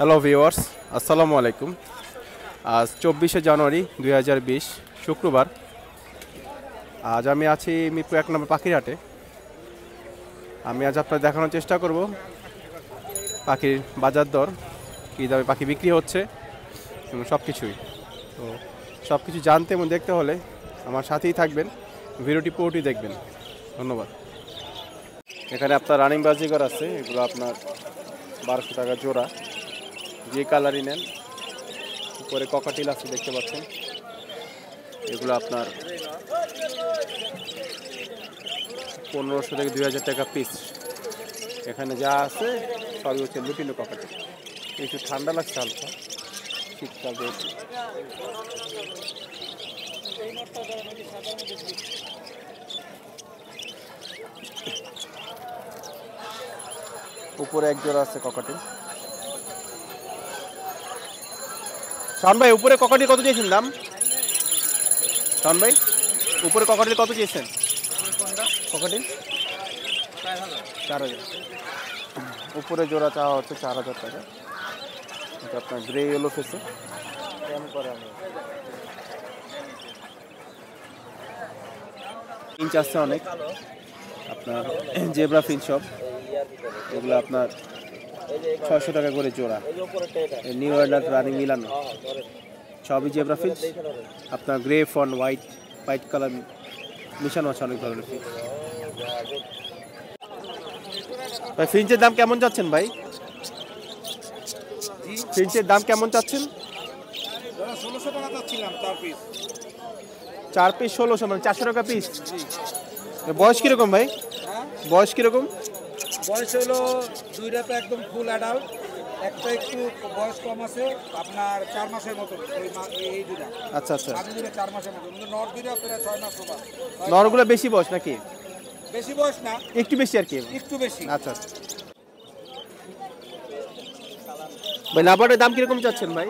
Hello viewers আসসালামু আলাইকুম আজ চব্বিশে জানুয়ারি দুই শুক্রবার আজ আমি আছি মিরপুর এক নম্বর পাখিরহাটে আমি আজ আপনার দেখানোর চেষ্টা করব পাখির বাজার দর কী দামে পাখি বিক্রি হচ্ছে সব কিছুই তো সব কিছু জানতে এবং দেখতে হলে আমার সাথেই থাকবেন ভিডিওটি পুরোটি দেখবেন ধন্যবাদ এখানে আপনার রানিং বাজিগর আছে এগুলো আপনার বারোশো টাকা জোড়া যে কালারই নেন উপরে ককাটিল আছে দেখতে পাচ্ছেন এগুলো আপনার পনেরোশো থেকে দুই হাজার টাকা পিস এখানে যা আছে সবই হচ্ছে লুটিনো ককাটিল একটু ঠান্ডা লাগছে হালকা শীতকাল যেহেতু উপরে এক জোড়া আছে ককাটিল শাহন ভাই উপরে ককাটি কত চেয়েছেন দাম শাহন ভাই উপরে ককাটি কত চেয়েছেন ককাটি চার হাজার উপরে জোড়া চাওয়া হচ্ছে চার হাজার টাকা এটা আপনার গ্রে ইয়েলো ফেসে ফিঞ্চ আসছে অনেক আপনার জেব্রা ফিঞ্চ সব এগুলো আপনার ছয়শো টাকা করে জোড়া নিউ অর্ডার রানিং মিলানো সবই জেবরা ফিস আপনার grey fawn white white colour মিশানো আছে অনেক ধরনের ফিস ভাই ফ্রিঞ্চের দাম কেমন যাচ্ছেন ভাই ফ্রিঞ্চের দাম কেমন চাচ্ছেন চার পিস ষোলোশো মানে চারশো টাকা পিস বয়স কীরকম ভাই বয়স কীরকম বয়স হলো দুইটা তো একদম ফুল অ্যাডাল্ট একটা একটু বয়স কম আছে আপনার চার মাসের মতো এই দুটা আচ্ছা আচ্ছা আমি দুটা চার মাসের মতো কিন্তু নর দুটা প্রায় ছয় মাস নরগুলো বেশি বয়স নাকি বেশি বয়স না একটু বেশি আর কি একটু বেশি আচ্ছা আচ্ছা ভাই লাভাটের দাম কিরকম চাচ্ছেন ভাই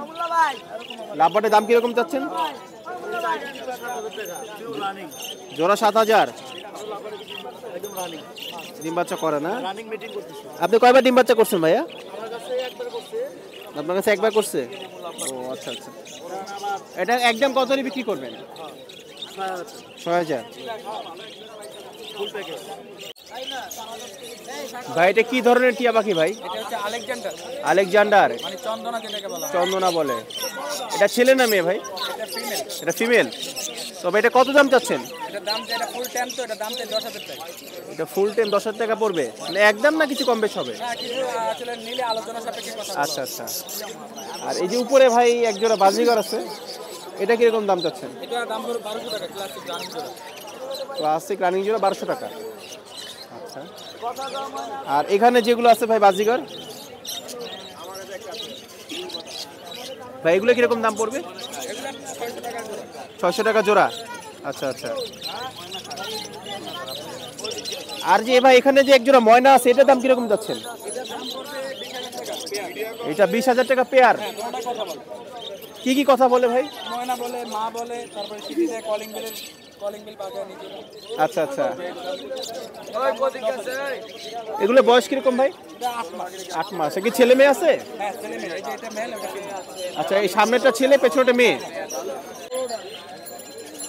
লাভাটের দাম কিরকম চাচ্ছেন জোড়া সাত হাজার রানিং ডিম বাচ্চা করে না রানিং মিটিং করতেছে আপনি কয়বার ডিম বাচ্চা করছেন ভাইয়া আমার কাছে একবার করছে আপনার কাছে একবার করছে ও আচ্ছা আচ্ছা এটা একদম কত দিয়ে বিক্রি করবেন ছয় হাজার ভাই এটা কি ধরনের টিয়া পাখি ভাই আলেকজান্ডার মানে চন্দনা বলে এটা ছেলে না মেয়ে ভাই এটা ফিমেল তবে এটা কত দাম চাচ্ছেন এটা ফুল টাইম দশ হাজার টাকা পড়বে মানে একদম না কিছু কম বেশ হবে হ্যাঁ, আচ্ছা আচ্ছা আর এই যে উপরে ভাই একজোড়া বাজিগর আছে এটা কিরকম দাম চাচ্ছেন এটা দাম হলো জোড়া ক্লাসিক রানিং জোড়া বারোশো টাকা আচ্ছা আর এখানে যেগুলো আছে ভাই বাজিগর ভাই এগুলো কিরকম দাম পড়বে ছয়শো টাকা জোড়া আচ্ছা আচ্ছা আর যে ভাই এখানে যে এক জোড়া ময়না আছে এটার দাম কিরকম যাচ্ছেন এটা বিশ হাজার টাকা পেয়ার কি কি কথা বলে ভাই ময়না বলে মা বলে তারপরে আচ্ছা আচ্ছা এগুলো বয়স কিরকম ভাই আট মাস কি ছেলে মেয়ে আছে হ্যাঁ, আচ্ছা এই সামনেটা ছেলে পেছনেটা মেয়ে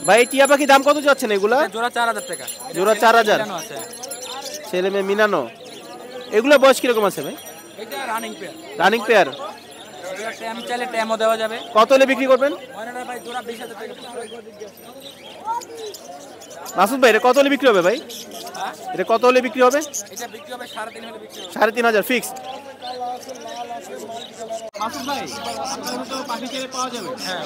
ভাই টিয়া পাখি দাম কত যাচ্ছেন এগুলো জোড়া চার হাজার টাকা জোড়া চার হাজার ছেলে মেয়ে মিনানো এগুলো বয়স কিরকম আছে ভাই রানিং পেয়ার কত হলে বিক্রি করবেন মাসুদ ভাই এটা কত হলে বিক্রি হবে ভাই এটা কত হলে বিক্রি হবে সাড়ে তিন হাজার ফিক্সড মাসুদ ভাই আপনার তো পাখি ছেড়ে পাওয়া যাবে হ্যাঁ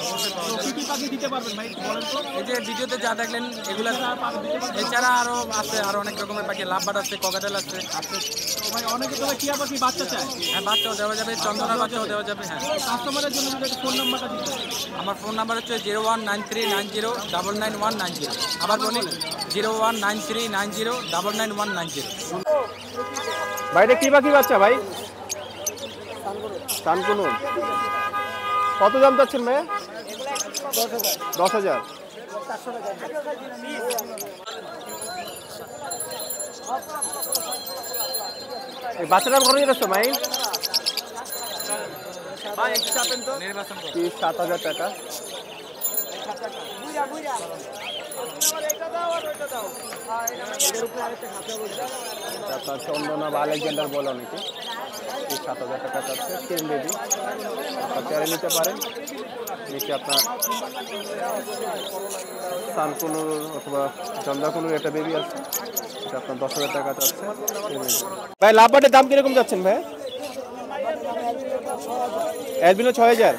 কি কি পাখি দিতে পারবেন ভাই বলেন তো এই যে ভিডিওতে যা দেখলেন এগুলো এছাড়া আরও আছে আরও অনেক রকমের পাখি লাভবাট আছে ককাটেল আছে আছে আচ্ছা, ভাই অনেকে তো টিয়া পাখি বাচ্চা চায় হ্যাঁ বাচ্চাও দেওয়া যাবে চন্দনা বাচ্চাও দেওয়া যাবে হ্যাঁ কাস্টমারের জন্য ফোন নাম্বারটা দিতে আমার ফোন নাম্বার হচ্ছে zero one nine three nine zero double nine one nine zero আবার বলি zero one nine three nine zero double nine one nine zero ভাই কী পাখি বাচ্চা ভাই কানকুনুন কত দাম চাচ্ছেন মেয়ে দশ হাজার এই বাচ্চাটার খরচ মাই সাত হাজার টাকা তারপর চন্দনা বা আলেকজান্ডার বলো নাকি সাত হাজার টাকা চাচ্ছে তিন বেবি আপনার চেয়ারে নিতে পারেন নিচে আপনার সানকুনুর অথবা চন্দাকুনুর একটা বেবি আছে আপনার দশ হাজার টাকা চাচ্ছে ভাই লাভবাটের দাম কীরকম যাচ্ছেন ভাই অ্যাডমিনো ছয় হাজার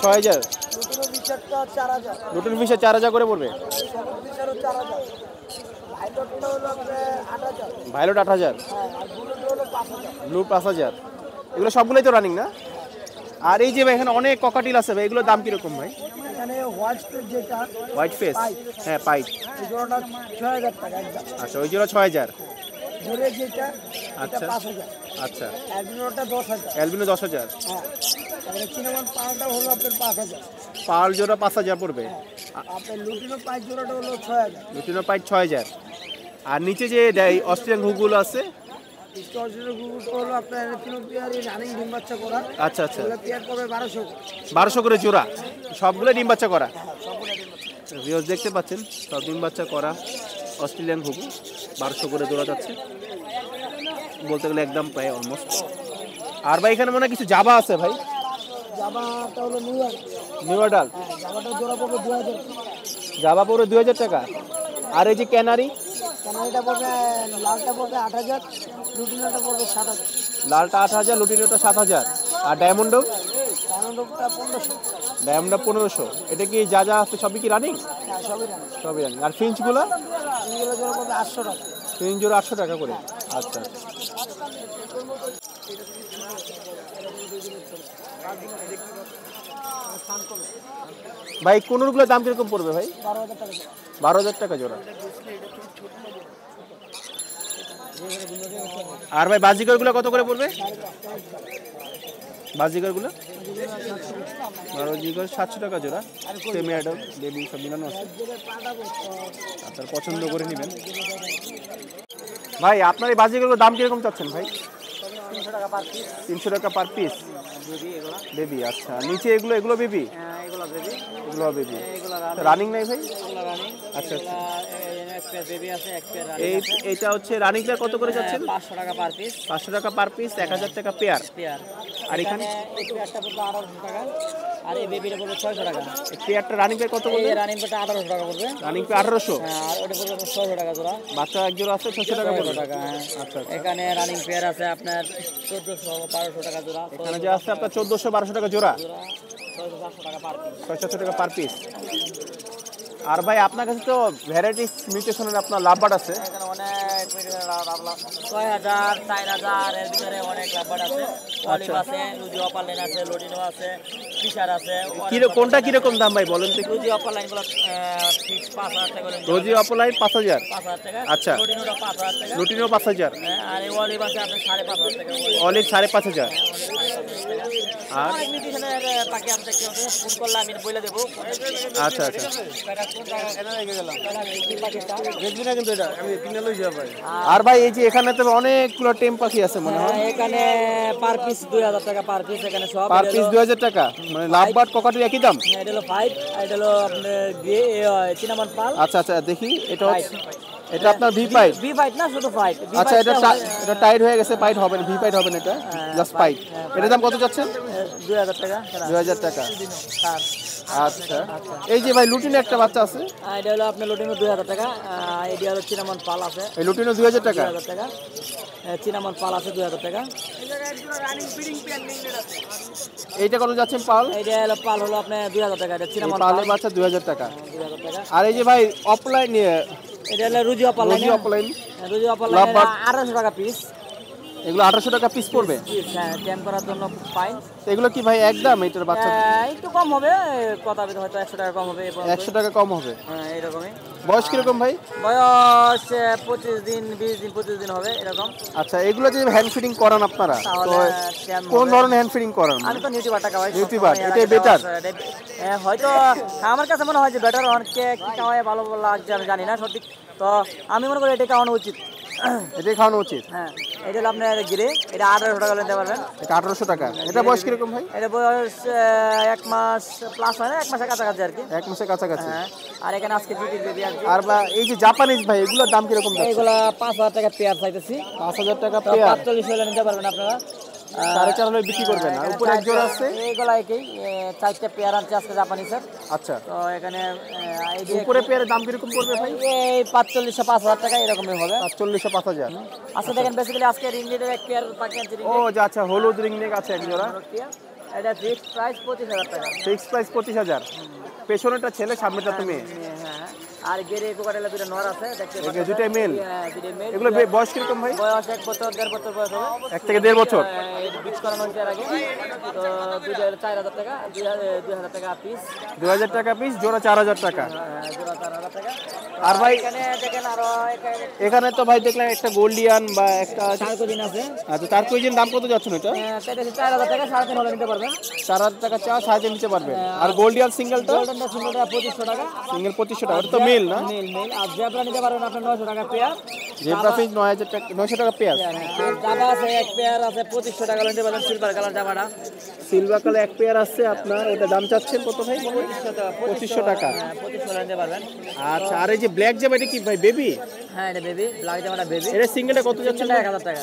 ছয় হাজার দুটোর ফিশার চার হাজার করে পড়বে ভাইলট আট হ্যাঁ, হাজার ব্লু পাঁচ হাজার এগুলো সবগুলোই তো রানিং না আর এই যে ভাই এখানে অনেক ককাটিল আছে ভাই এগুলোর দাম কীরকম ভাই হোয়াইট ফেস হ্যাঁ পাইপ আচ্ছা ওই জন্য ছয় হাজার আচ্ছা আচ্ছা অ্যালবিনো দশ হাজার হ্যাঁ। তারপরে পাল জোড়া পাঁচ হাজার পড়বে হ্যাঁ, আপনার লুটিনো পাইপ ছয় হাজার আর নিচে যে দেয় অস্ট্রেলিয়ান ঘুগুলো আছে আচ্ছা আচ্ছা বারোশো করে জোড়া সবগুলো ডিম বাচ্চা করা ভিউজ হ্যাঁ, হ্যাঁ, দেখতে পাচ্ছেন সব ডিম বাচ্চা করা অস্ট্রেলিয়ান ঘুগু বারোশো করে জোড়া যাচ্ছে বলতে গেলে একদম প্রায় অলমোস্ট আর ভাই এখানে মনে হয় কিছু জাবা আছে ভাই হ্যাঁ, জামাটা ডাল নিউ পড়বে দু হাজার টাকা আর এই যে ক্যানারি লালটা আট হাজার লুটিনোটা পড়বে সাত হাজার লালটা আট হাজার লুটিনোটা সাত হাজার আর ডায়মন্ড ডায়মন্ডটা পনেরোশো পনেরোশো এটা কি যা যা আছে সবই কি রানিং হ্যাঁ, সবই রানিং আর ফিঞ্চগুলো আটশো টাকা ফিঞ্চ জোড়া আটশো টাকা করে আচ্ছা, আচ্ছা। ভাই কোনগুলোর দাম কিরকম পড়বে ভাই বারো হাজার টাকা জোড়া আর ভাই বাজিগরগুলো কত করে পড়বে বাজিগরগুলো বারোজিগর সাতশো টাকা জোড়া সেমি বেবি সব মিলানো আছে আপনার পছন্দ করে নেবেন ভাই আপনার এই বাজিগরগুলোর দাম কীরকম চাচ্ছেন ভাই তিনশো টাকা পার পিস বেবি আচ্ছা নিচে এগুলো এগুলো বেবি হ্যাঁ, এগুলো বেবি এগুলো বেবি হ্যাঁ, রানিং নাই ভাই আচ্ছা আচ্ছা এটা হচ্ছে রানিং পেয়ার কত করে যাচ্ছে হ্যাঁ, পাঁচশো টাকা পার পিস পাঁচশো টাকা পার পিস এক হাজার টাকা পেয়ার পেয়ার আর এখানে আঠারোশো টাকা ছয়শো টাকা পেয়ারটা রানিং কত রানিং আঠারোশো টাকা পড়বে রানিং আঠারোশো হ্যাঁ, আর ওটা ছয়শো টাকা জোড়া বাচ্চা এক জোড়া আছে টাকা টাকা হ্যাঁ। আচ্ছা, আচ্ছা এখানে রানিং পেয়ার আছে আপনার চোদ্দোশো বারোশো টাকা জোড়া এখানে যে আছে আপনার চোদ্দোশো বারোশো টাকা জোড়া ছয়শো টাকা পার পিস আর ভাই আপনার কাছে তো ভ্যারাইটি মিউটেশনের আপনার লাভবাট আছে ছয় হাজার চার হাজার অনেক আছে আচ্ছা। আছে আছে ফিশার আছে কিরকম দাম ভাই বলেন গুলো পাঁচ হাজার পাঁচ হাজার টাকা আচ্ছা হ্যাঁ, সাড়ে পাঁচ হাজার অলিভ সাড়ে পাঁচ হাজার হ্যাঁ, আর আচ্ছা, আচ্ছা। আর ভাই এই যে এখানে তো অনেকগুলো টেম পাখি আছে মনে হয় হ্যাঁ, এখানে পার পিস হাজার টাকা পার পিস এখানে সব পার পিস হাজার টাকা মানে লাভ বাট ককাটু একই দাম হ্যাঁ, এটা হলো 5 এটা হলো আপনার পাল আচ্ছা আচ্ছা দেখি এটা এটা আপনার ভি পাইট ভি পাইট না শুধু পাইট আচ্ছা এটা এটা টাইট হয়ে গেছে পাইট হবে না ভি পাইট হবে না এটা জাস্ট হ্যাঁ, পাইট এটার দাম কত যাচ্ছে দুই টাকা আচ্ছা এই যে ভাই লুটিনে একটা বাচ্চা আছে এটা হলো আপনার লুটিনো দুই হাজার টাকা এটি হলো চিনামন পাল আছে এই লুটিনো দুই হাজার টাকা দুই টাকা চিনামন পাল আছে দুই হাজার টাকা এইটা কত যাচ্ছেন পাল এইটা হলো পাল হলো আপনার দুই হাজার টাকা এটা চিনামন পালের বাচ্চা হ্যাঁ, দুই হাজার টাকা আর এই যে ভাই অফলাইন এটা হলো রুজি অফলাইন রুজি অফলাইন হ্যাঁ, রুজি অফলাইন আড়াইশো টাকা পিস এগুলো আঠারোশো টাকা পিস পড়বে হ্যাঁ করার জন্য এগুলো কি ভাই একদম এটার বাচ্চা হ্যাঁ, একটু কম হবে কথা হয়তো একশো টাকা কম হবে একশো টাকা কম হবে হ্যাঁ বয়স ভাই বয়স দিন দিন দিন হবে এরকম আচ্ছা এগুলো যে হ্যান্ড ফিডিং করান আপনারা তো কোন ধরনের হ্যান্ড ফিডিং করান আমি তো নিউটি বাটা খাওয়াই নিউটি বাট এটাই বেটার হ্যাঁ, হয়তো আমার কাছে মনে হয় যে বেটার অনেকে কি খাওয়ায় ভালো লাগছে আমি জানি না সঠিক তো আমি মনে করি এটা খাওয়ানো উচিত এটাই খাওয়ানো উচিত হ্যাঁ এটা হলো গিরে এটা আঠারোশো টাকা নিতে পারবেন এটা আঠারোশো টাকা এটা বয়স কিরকম ভাই এটা বয়স এক মাস প্লাস হয় না এক মাসের কাছাকাছি আর কি এক মাসের কাছাকাছি হ্যাঁ, আর এখানে আজকে আর বা এই যে জাপানিজ ভাই এগুলোর দাম কিরকম এগুলো পাঁচ হাজার টাকা পেয়ার চাইতেছি পাঁচ হাজার টাকা পেয়ার পাঁচচল্লিশ হলে নিতে পারবেন আপনারা সাড়ে চার হলে বিক্রি না উপরে এক জোড়া আছে একই চারটা আছে আজকে জাপানি স্যার আচ্ছা তো এখানে উপরে পেয়ারের দাম কিরকম পড়বে ভাই এই পাঁচচল্লিশশো পাঁচ হাজার টাকা এরকমই হবে পাঁচচল্লিশশো পাঁচ হাজার আচ্ছা দেখেন বেসিক্যালি আজকে রিং এক পেয়ার ও যে আচ্ছা হলুদ রিং আছে এক জোড়া এটা ফিক্সড প্রাইস পঁচিশ হাজার টাকা ফিক্সড প্রাইস পঁচিশ হাজার পেছনেরটা ছেলে সামনেটা তুমি আর গেরে নর আছে দেখতে মেল হ্যাঁ, এগুলো বয়স ভাই বয়স বছর বছর বয়স হবে থেকে বছর হ্যাঁ, করানো আগে তো টাকা টাকা পিস টাকা পিস জোড়া টাকা হ্যাঁ, জোড়া টাকা আর ভাই এখানে দেখেন এখানে তো ভাই দেখলাম একটা গোল্ডিয়ান বা একটা টার্কোজিন আছে আচ্ছা টার্কোজিন দাম কত যাচ্ছে এটা চার হাজার টাকা সাড়ে তিন হলে নিতে পারবেন চার হাজার টাকা চা সাড়ে তিন নিতে পারবেন আর গোল্ডিয়ান সিঙ্গেল গোল্ডেনটা সিঙ্গেলটা পঁচিশশো টাকা সিঙ্গেল পঁচিশশো টাকা তো মেয়ে মেল না মেল আর জেব্রা নিতে আপনি 900 টাকা পেয়ার জেব্রা 9000 টাকা 900 টাকা পেয়ার হ্যাঁ, হ্যাঁ। আর আছে এক পেয়ার আছে 2500 টাকা নিতে সিলভার কালার সিলভার কালার এক পেয়ার আছে আপনার দাম চাচ্ছেন কত ভাই 2500 টাকা 2500 হ্যাঁ, নিতে পারবেন আচ্ছা আর এই যে ব্ল্যাক কি ভাই বেবি হ্যাঁ এটা বেবি ব্ল্যাক জামাটা বেবি এটা সিঙ্গেলটা কত যাচ্ছে 1000 টাকা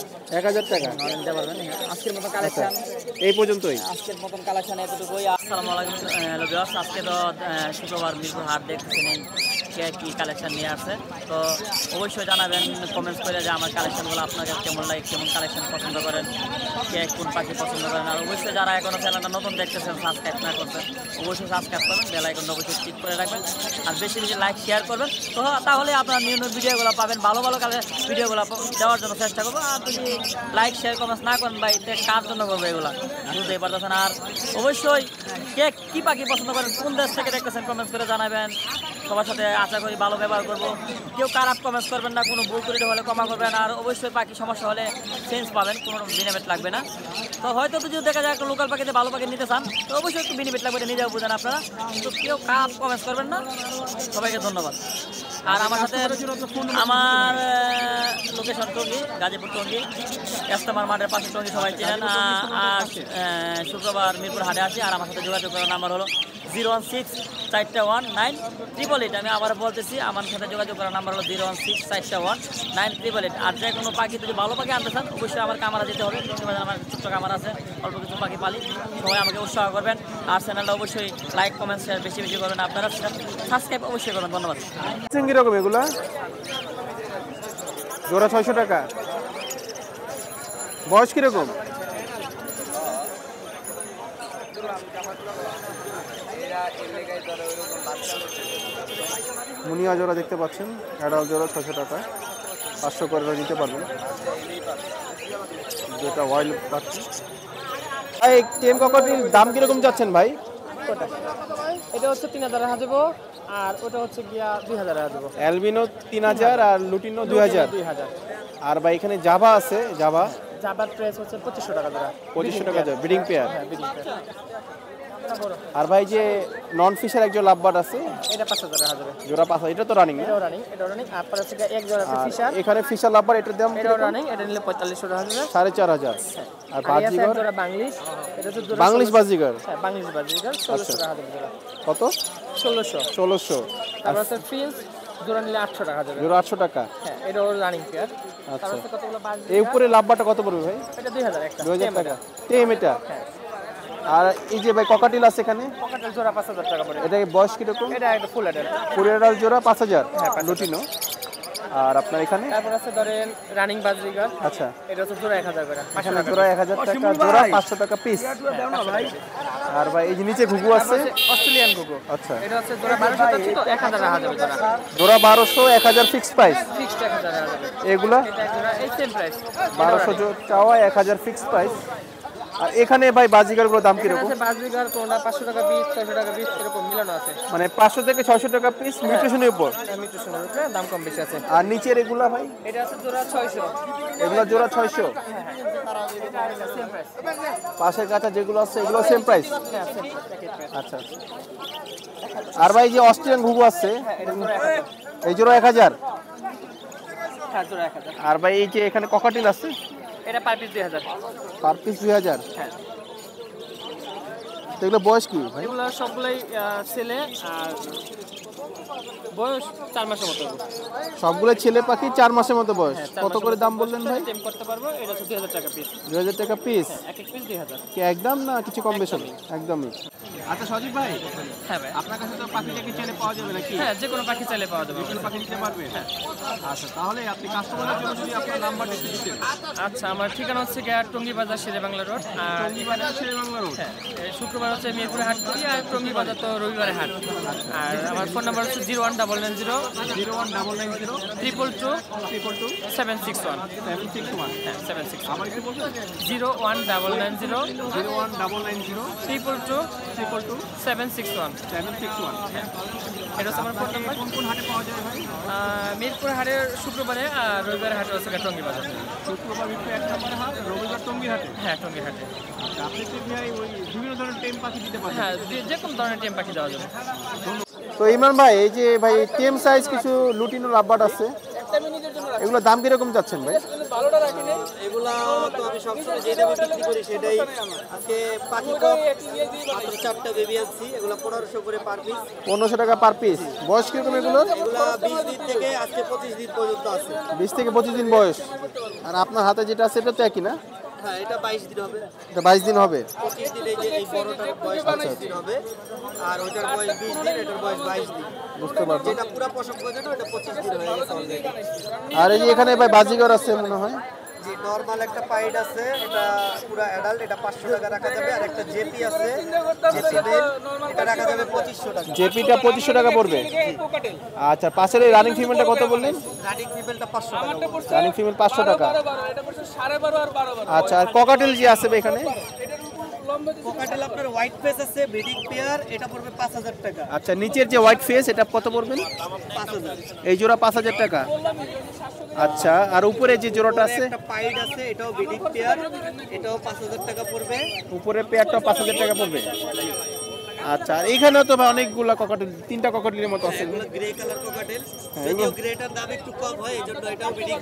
1000 টাকা নিতে পারবেন আজকের কালেকশন আচ্ছা, এই পর্যন্তই আজকের মতন কালেকশন এতটুকুই আসসালামু আলাইকুম হ্যালো আজকে তো শুক্রবার মিরপুর হাট দেখতেছেন কে কী কালেকশান নিয়ে আসে তো অবশ্যই জানাবেন কমেন্টস করে যে আমার কালেকশানগুলো আপনাদের কেমন লাগে কেমন কালেকশান পছন্দ করেন কে কোন পাখি পছন্দ করেন আর অবশ্যই যারা এখনও চ্যানেলটা নতুন দেখতেছেন সাবস্ক্রাইব না করছেন অবশ্যই সাবস্ক্রাইব করবেন বেল আইকনটা অবশ্যই ক্লিক করে রাখবেন আর বেশি বেশি লাইক শেয়ার করবেন তো তাহলে আপনার নিউ নিউ ভিডিওগুলো পাবেন ভালো ভালো কালে ভিডিওগুলো দেওয়ার জন্য চেষ্টা করবো আর যদি লাইক শেয়ার কমেন্টস না করেন বা এতে কার জন্য করবো এগুলো বুঝতেই পারতেছেন আর অবশ্যই কে কী পাখি পছন্দ করেন কোন দেশ থেকে দেখতেছেন কমেন্টস করে জানাবেন সবার সাথে আশা করি ভালো ব্যবহার করবো কেউ খারাপ কমেন্টস করবেন না কোনো ভুল করে হলে ক্ষমা করবেন আর অবশ্যই পাখি সমস্যা হলে চেঞ্জ পাবেন কোনো বিনিমেট লাগবে না তো হয়তো যদি দেখা যায় লোকাল পাখিতে ভালো পাখি নিতে চান তো অবশ্যই একটু বিনিমেট লাগবে নিজেও বুঝেন আপনারা তো কেউ খারাপ কমেন্টস করবেন না সবাইকে ধন্যবাদ আর আমার সাথে আমার লোকেশন টঙ্গি গাজীপুর টঙ্গি এস্তামার মাঠের পাশে টঙ্গি সবাই চেনেন আর শুক্রবার মিরপুর হাটে আসি আর আমার সাথে যোগাযোগ করার নাম্বার হলো জিরো ওয়ান সিক্স চারটা ওয়ান নাইন ট্রিপল এইট আমি আবার বলতেছি আমার সাথে যোগাযোগ করার নাম্বার হলো জিরো ওয়ান সিক্স চারটা ওয়ান নাইন ট্রিপল এইট আর যে কোনো পাখি যদি ভালো পাখি আনতে চান অবশ্যই আমার কামারা যেতে হবে আমার ছোট্ট কামারা আছে অল্প কিছু পাখি পালি সবাই আমাকে উৎসাহ করবেন আর চ্যানেলটা অবশ্যই লাইক কমেন্ট শেয়ার বেশি বেশি করবেন আপনারা সাবস্ক্রাইব অবশ্যই করবেন ধন্যবাদ কীরকম এগুলো জোড়া ছয়শো টাকা বয়স কীরকম মুনিয়া জোড়া দেখতে পাচ্ছেন অ্যাডাল জোড়া ছশো টাকা পাঁচশো করে নিতে পারবেন যেটা ওয়াইল পাচ্ছি ভাই টেম ককটির দাম কীরকম যাচ্ছেন ভাই এটা হচ্ছে তিন হাজার হাজাবো আর ওটা হচ্ছে গিয়া দুই হাজার দেবো অ্যালবিনো তিন হাজার আর লুটিনো দুই হাজার দুই হাজার আর ভাই এখানে জাভা আছে জাভা জাবার প্রাইস হচ্ছে পঁচিশশো টাকা দ্বারা পঁচিশশো টাকা ব্রিডিং পেয়ার হ্যাঁ ব্রিডিং পেয়ার আর ভাই যে নন ফিশের একজন লাভবাট আছে এটা 5000 টাকা হাজারে জোড়া 5000 এটা তো রানিং এটা রানিং এটা রানিং আর পরে থেকে এক জোড়া আছে ফিশার এখানে ফিশার লাভবাট এটার দাম এটা রানিং এটা নিলে 4500 টাকা হাজারে 4500 হ্যাঁ। আর বাজিগর জোড়া বাংলাদেশ এটা তো জোড়া বাংলিশ বাজিগর হ্যাঁ বাংলাদেশ বাজিগর 1600 আচ্ছা। টাকা হাজারে কত 1600 1600 তারপর আছে ফিন্স জোড়া নিলে 800 টাকা হাজারে জোড়া 800 টাকা হ্যাঁ এটা রানিং পেয়ার আচ্ছা এই উপরে লাভবাটা কত পড়বে ভাই এটা 2000 একটা 2000 টাকা টেম এটা হ্যাঁ আর এই যে ভাই ককাটিল আছে এখানে ককাটিল জোড়া 5000 টাকা পড়ে এটা বয়স কি রকম এটা একটা ফুল অ্যাডাল্ট ফুল অ্যাডাল্ট জোড়া 5000 হ্যাঁ লুটিনো আর আপনার এখানে তারপর আছে ধরেন রানিং বাজরিগা আচ্ছা এটা হচ্ছে জোড়া 1000 করে 5000 জোড়া 1000 টাকা জোড়া 500 টাকা পিস আর ভাই এই যে নিচে ঘুঘু আছে অস্ট্রেলিয়ান ঘুঘু আচ্ছা এটা হচ্ছে জোড়া 1200 টাকা 1000 রাখা যাবে জোড়া জোড়া 1200 1000 ফিক্স প্রাইস ফিক্সড 1000 রাখা যাবে এগুলা এটা জোড়া এই সেম প্রাইস 1200 চাওয়া 1000 ফিক্স প্রাইস আর এখানে ভাই বাজিগারগুলো দাম কিরকম বাজিগার টাকা পিস টাকা পিস মানে 500 থেকে 600 টাকা পিস মিউটেশনের হ্যাঁ। উপর হ্যাঁ, আর নিচের এগুলা ভাই এটা আছে জোড়া 600 এগুলা জোড়া হ্যাঁ, পাশের কাঁচা যেগুলো আছে এগুলো সেম প্রাইস আচ্ছা, আচ্ছা আর ভাই যে অস্ট্রেলিয়ান ঘুঘু আছে এই জোড়া 1000 আর ভাই এই যে এখানে ককাটিল আছে এটা পার পিস 2000 পার পিস 2000 হ্যাঁ এগুলো বয়স কি ভাই এগুলো সবগুলাই ছেলে আর বয়স মাসের মতো সবগুলো ছেলে পাখি চার মাসের মতো বয়স হ্যাঁ, কত করে দাম বললেন ভাই টেম করতে পারবো এটা 2000 টাকা পিস 2000 টাকা পিস হ্যাঁ, এক এক পিস 2000 কি একদম না কিছু কম বেশি একদমই আচ্ছা সজীব ভাই হ্যাঁ ভাই আপনার কাছে তো পাখি টাকি পাওয়া যাবে নাকি হ্যাঁ যে কোনো পাখি চাইলে পাওয়া যাবে কোনো পাখি হ্যাঁ আচ্ছা আপনি কাস্টমারের জন্য আপনার নাম্বার আচ্ছা আমার ঠিকানা হচ্ছে গিয়ে টঙ্গি বাজার শেরে বাংলা রোড হ্যাঁ শুক্রবার হচ্ছে মিরপুর হাট করি আর টঙ্গি বাজার তো রবিবারে হাট আর আমার ফোন নাম্বার হচ্ছে zero one double nine zero zero one double nine zero triple two triple two seven six one six one হ্যাঁ seven six zero one double nine zero zero one double nine zero triple two triple seven six one seven six one এটা হচ্ছে আমার কোন কোন হাটে পাওয়া ভাই মিরপুর হাটের শুক্রবারে আর রবিবার হাটে আছে টঙ্গি বাজার শুক্রবার মিরপুর হাট রবিবার টঙ্গি হাটে হ্যাঁ টঙ্গি হাটে আচ্ছা, ওই বিভিন্ন ধরনের পাখি হ্যাঁ যে কোনো ধরনের টেম পাখি দেওয়া যাবে তো ইমরান ভাই এই যে ভাই টেম সাইজ কিছু লুটিনো রাব্বার আছে এগুলো দাম কিরকম যাচ্ছেন ভাই পনেরোশো টাকা পার পিস বয়স কিরকম এগুলো বিশ দিন থেকে পঁচিশ দিন পর্যন্ত আছে বিশ থেকে পঁচিশ দিন বয়স আর আপনার হাতে যেটা আছে এটা তো একই না হ্যাঁ এটা 22 দিন হবে এটা 22 দিন হবে 25 দিন এই যে এই বড়টার বয়স আচ্ছা, দিন হবে আর ওটার বয়স 20 দিন এটার বয়স 22 দিন বুঝতে পারলাম পুরো এটা 25 দিন হয়ে গেছে আর এই যে এখানে ভাই বাজিগর আছে মনে হয় জি নরমাল একটা পাইড আছে এটা পুরো অ্যাডাল্ট এটা 500 টাকা রাখা যাবে আর একটা জেপি আছে জেপি এটা রাখা যাবে 2500 টাকা জেপিটা 2500 টাকা পড়বে আচ্ছা পাশের এই রানিং ফিমেলটা কত বললেন রানিং ফিমেলটা 500 টাকা রানিং ফিমেল 500 টাকা আচ্ছা আর ককাটেল যে আছে এখানে কোকাটেল আপনার হোয়াইট ফেস আছে বেডিক পেয়ার টাকা আচ্ছা নিচের যে হোয়াইট ফেস এটা কত পড়বে 5000 এই জোড়া পাঁচ হাজার টাকা আচ্ছা আর উপরে যে জোড়াটা আছে একটা পাইড আছে এটাও বেডিক পেয়ার এটাও 5000 টাকা পড়বে উপরে পেয়ারটাও 5000 টাকা পড়বে আচ্ছা এখানে তো ভাই অনেকগুলা ককাটেল তিনটা ককাটেলের মতো আছে এগুলো হ্যাঁ, গ্রে কালার কম হয় এজন্য এটাও বিডিং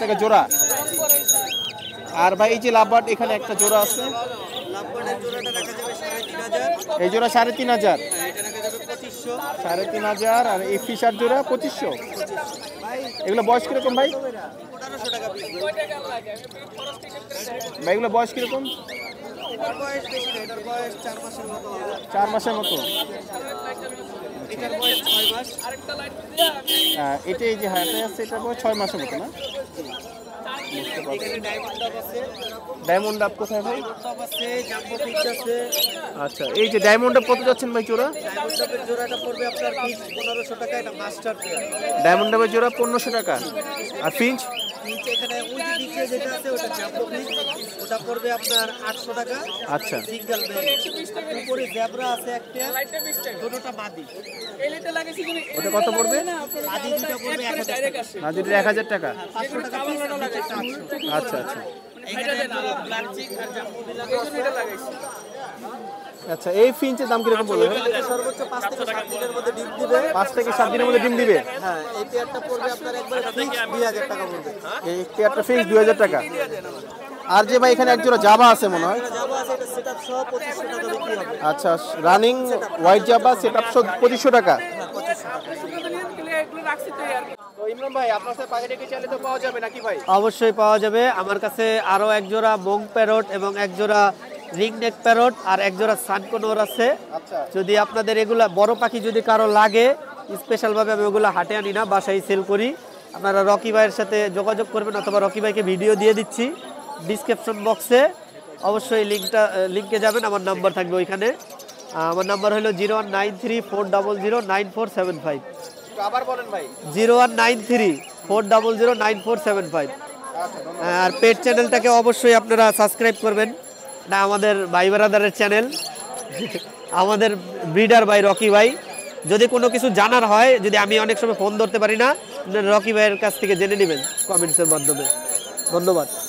টাকা জোড়া আর ভাই এই যে লাভবার্ড এখানে একটা জোড়া আছে এই জোড়া সাড়ে তিন হাজার সাড়ে তিন হাজার আর এই ফিশার জোড়া পঁচিশশো এগুলো বয়স কিরকম ভাই ভাই এগুলো বয়স কিরকম চার মাসের মতো আচ্ছা। এটা এই যে হাতে আছে এটা বয়স ছয় মাসের মতো না ডায়মন্ড আপ কোথায় ভাই আচ্ছা এই যে ডায়মন্ড ডাব কত যাচ্ছেন ভাই জোড়া ডায়মন্ড ডাবের জোড়া পনেরোশো টাকা আর ফিঞ্চ নিচে এখানে উল্টি দিকে যেটা আছে ওটা জ্যাবরনি ওটা পড়বে আপনার আটশো টাকা আচ্ছা সিঙ্গেল ব্যাগ উপরে জ্যাবরা আছে একটা দুটোটা বাদি ওটা কত পড়বে বাদি দুটো পড়বে এক হাজার বাদিটা এক হাজার টাকা পাঁচশো টাকা আচ্ছা আচ্ছা এখানে প্লাস্টিক আর জ্যাবরনি লাগাইছি আচ্ছা এই ফিঞ্চের দাম কিরকম বলবেন সর্বোচ্চ 5 থেকে 7 দিনের মধ্যে ডিম দিবে 5 থেকে 7 দিনের মধ্যে ডিম দিবে হ্যাঁ এই পেয়ারটা পড়বে আপনার হ্যাঁ, একবারে 2000 টাকা পড়বে হ্যাঁ? এই পেয়ারটা 2000 টাকা আর যে ভাই এখানে একজোড়া জাবা আছে মনে হয় আচ্ছা running white Java set up পঁচিশশো টাকা অবশ্যই পাওয়া যাবে আমার কাছে আরো একজোড়া বং প্যারট এবং একজোড়া রিং নেক প্যারট আর একজোড়া সানকোনোর আছে আচ্ছা। যদি আপনাদের এগুলা বড় পাখি যদি কারো লাগে স্পেশালভাবে আমি ওগুলো হাটে আনি না বাসায় সেল করি আপনারা রকি ভাইয়ের সাথে যোগাযোগ করবেন অথবা রকি ভাইকে ভিডিও দিয়ে দিচ্ছি ডিসক্রিপশন বক্সে অবশ্যই লিঙ্কটা লিঙ্কে যাবেন আমার নাম্বার থাকবে ওইখানে আমার নাম্বার হলো zero one nine three four double zero nine four seven five আবার বলেন ভাই zero one nine three four double zero nine four seven five আর পেট চ্যানেলটাকে অবশ্যই আপনারা সাবস্ক্রাইব করবেন এটা আমাদের ভাই বেড়াদারের চ্যানেল আমাদের ব্রিডার ভাই রকি ভাই যদি কোনো কিছু জানার হয় যদি আমি অনেক সময় ফোন ধরতে পারি না রকি ভাইয়ের কাছ থেকে জেনে নেবেন কমেন্টসের মাধ্যমে ধন্যবাদ